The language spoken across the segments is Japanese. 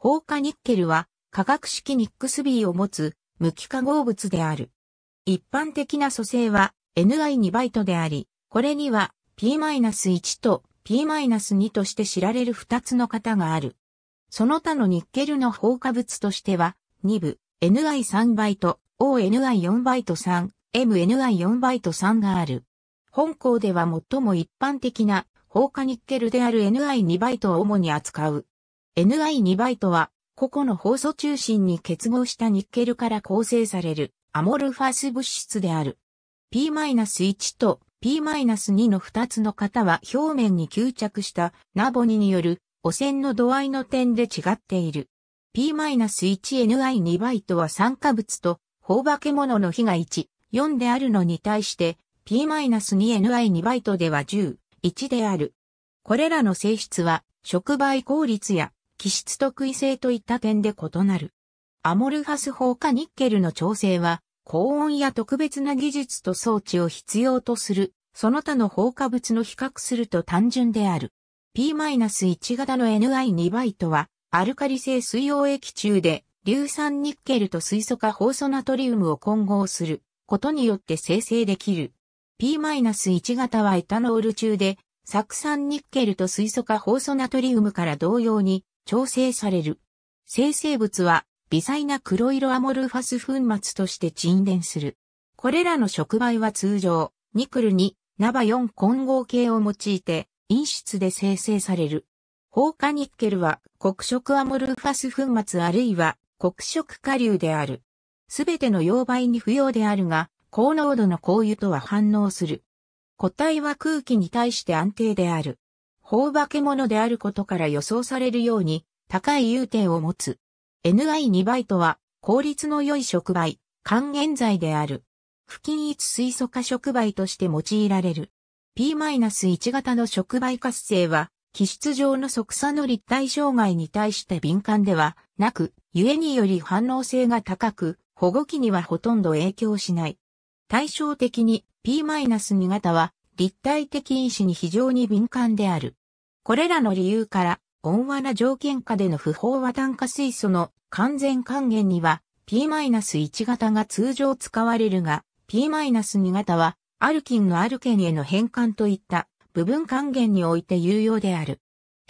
放火ニッケルは化学式ニックス B を持つ無機化合物である。一般的な組成は Ni2 バイトであり、これには P-1 と P-2 として知られる2つの型がある。その他のニッケルの放火物としては、2部、Ni3 バイト、ONi4 バイト3、MNi4 バイト3がある。本校では最も一般的な放火ニッケルである Ni2 バイトを主に扱う。NI2 バイトは、個々の放素中心に結合したニッケルから構成されるアモルファス物質である。P-1 と P-2 の2つの型は表面に吸着したナボニによる汚染の度合いの点で違っている。P-1NI2 バイトは酸化物と放化け物の比が1、4であるのに対して P-2NI2 バイトでは10、1である。これらの性質は触媒効率や気質特異性といった点で異なる。アモルファス放火ニッケルの調整は、高温や特別な技術と装置を必要とする、その他の放火物の比較すると単純である。P-1 型の Ni2 倍とは、アルカリ性水溶液中で、硫酸ニッケルと水素化ホ素ナトリウムを混合することによって生成できる。P-1 型はエタノール中で、酢酸ニッケルと水素化ホ素ナトリウムから同様に、調整される。生成物は微細な黒色アモルファス粉末として沈殿する。これらの触媒は通常、ニクルにナバ4混合系を用いて陰質で生成される。放火ニッケルは黒色アモルファス粉末あるいは黒色下流である。すべての溶媒に不要であるが、高濃度の香油とは反応する。固体は空気に対して安定である。法化け物であることから予想されるように高い融点を持つ。NI2 倍とは効率の良い触媒、還元剤である。不均一水素化触媒として用いられる。P-1 型の触媒活性は、気質上の即座の立体障害に対して敏感ではなく、故により反応性が高く、保護器にはほとんど影響しない。対照的に P-2 型は立体的因子に非常に敏感である。これらの理由から、温和な条件下での不飽和炭化水素の完全還元には P-1 型が通常使われるが、P-2 型はアルキンのアルケンへの変換といった部分還元において有用である。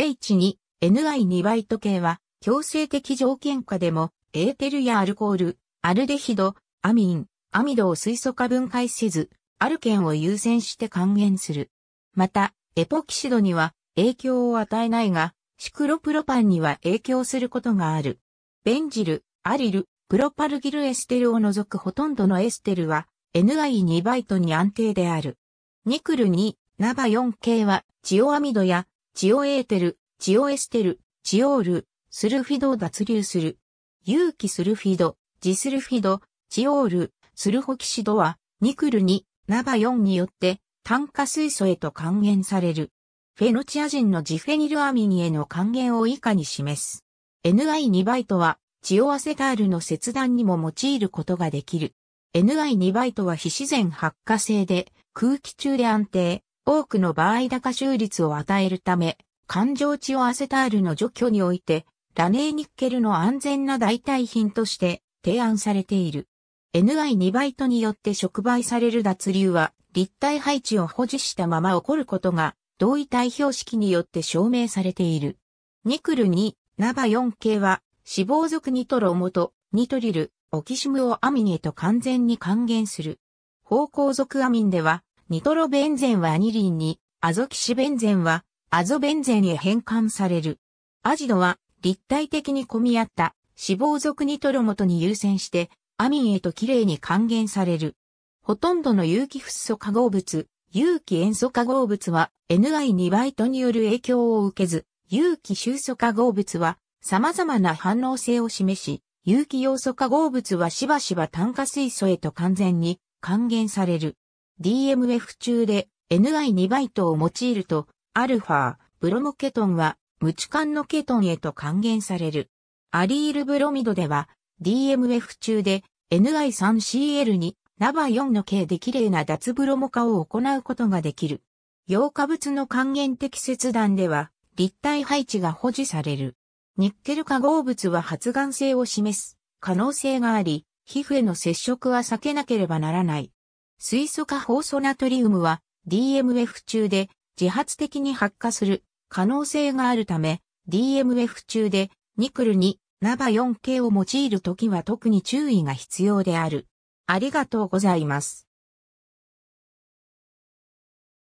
H2、NI2 倍時計は強制的条件下でもエーテルやアルコール、アルデヒド、アミン、アミドを水素化分解せず、ある県を優先して還元する。また、エポキシドには影響を与えないが、シクロプロパンには影響することがある。ベンジル、アリル、プロパルギルエステルを除くほとんどのエステルは NI2 バイトに安定である。ニクル2、ナバ4系は、チオアミドや、チオエーテル、チオエステル、チオール、スルフィドを脱流する。有機スルフィド、ジスルフィド、チオール、スルホキシドは、ニクル2、ナバ4によって炭化水素へと還元される。フェノチア人のジフェニルアミニへの還元を以下に示す。NI2 バイトは、チオアセタールの切断にも用いることができる。NI2 バイトは非自然発火性で、空気中で安定、多くの場合高収率を与えるため、環状チオアセタールの除去において、ラネーニッケルの安全な代替品として提案されている。NI2 バイトによって触媒される脱流は立体配置を保持したまま起こることが同位体標式によって証明されている。ニクル2、ナバ4系は脂肪族ニトロ元、ニトリル、オキシムをアミンへと完全に還元する。方向族アミンでは、ニトロベンゼンはアニリンに、アゾキシベンゼンはアゾベンゼンへ変換される。アジドは立体的に混み合った脂肪族ニトロ元に優先してアミンへときれいに還元される。ほとんどの有機フッ素化合物、有機塩素化合物は NI2 バイトによる影響を受けず、有機臭素化合物は様々な反応性を示し、有機要素化合物はしばしば炭化水素へと完全に還元される。DMF 中で NI2 バイトを用いると、アルファ、ブロモケトンは無知管のケトンへと還元される。アリールブロミドでは DMF 中で NI3CL にナバ4の K で綺麗な脱ブロモ化を行うことができる。溶化物の還元的切断では立体配置が保持される。ニッケル化合物は発がん性を示す可能性があり、皮膚への接触は避けなければならない。水素化ホ素ナトリウムは DMF 中で自発的に発火する可能性があるため、DMF 中でニクルにナバ 4K を用いるときは特に注意が必要である。ありがとうございます。